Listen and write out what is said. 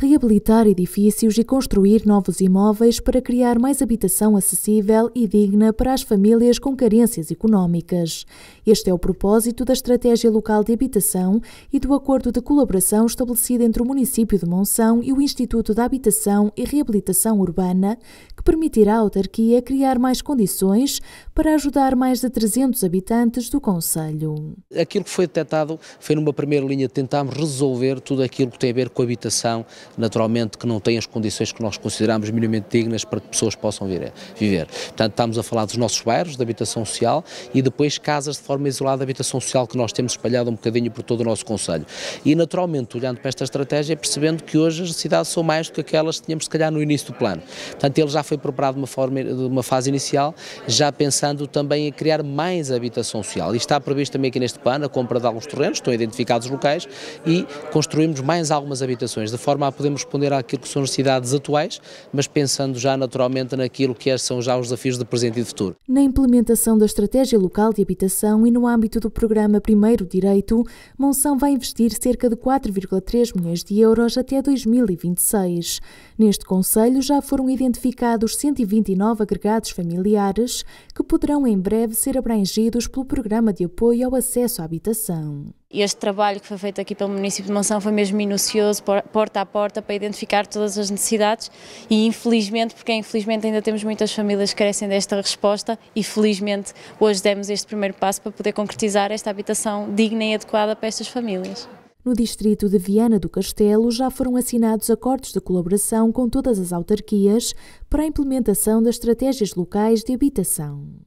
reabilitar edifícios e construir novos imóveis para criar mais habitação acessível e digna para as famílias com carências económicas. Este é o propósito da Estratégia Local de Habitação e do acordo de colaboração estabelecido entre o município de Monção e o Instituto da Habitação e Reabilitação Urbana, que permitirá à autarquia criar mais condições para ajudar mais de 300 habitantes do Conselho. Aquilo que foi detectado foi numa primeira linha tentarmos resolver tudo aquilo que tem a ver com a habitação naturalmente que não têm as condições que nós consideramos minimamente dignas para que pessoas possam vir, viver. Portanto, estamos a falar dos nossos bairros da habitação social e depois casas de forma isolada da habitação social que nós temos espalhado um bocadinho por todo o nosso Conselho. E naturalmente, olhando para esta estratégia, percebendo que hoje as necessidades são mais do que aquelas que tínhamos se calhar no início do plano. Portanto, ele já foi preparado de uma, forma, de uma fase inicial, já pensando também em criar mais habitação social. E está previsto também aqui neste plano a compra de alguns terrenos, estão identificados locais, e construímos mais algumas habitações, de forma a podemos responder àquilo que são as cidades atuais, mas pensando já naturalmente naquilo que é, são já os desafios de presente e de futuro. Na implementação da estratégia local de habitação e no âmbito do programa Primeiro Direito, Monção vai investir cerca de 4,3 milhões de euros até 2026. Neste Conselho já foram identificados 129 agregados familiares que poderão em breve ser abrangidos pelo Programa de Apoio ao Acesso à Habitação. Este trabalho que foi feito aqui pelo município de Monção foi mesmo minucioso, porta a porta, para identificar todas as necessidades e infelizmente, porque infelizmente ainda temos muitas famílias que carecem desta resposta e felizmente hoje demos este primeiro passo para poder concretizar esta habitação digna e adequada para estas famílias. No distrito de Viana do Castelo já foram assinados acordos de colaboração com todas as autarquias para a implementação das estratégias locais de habitação.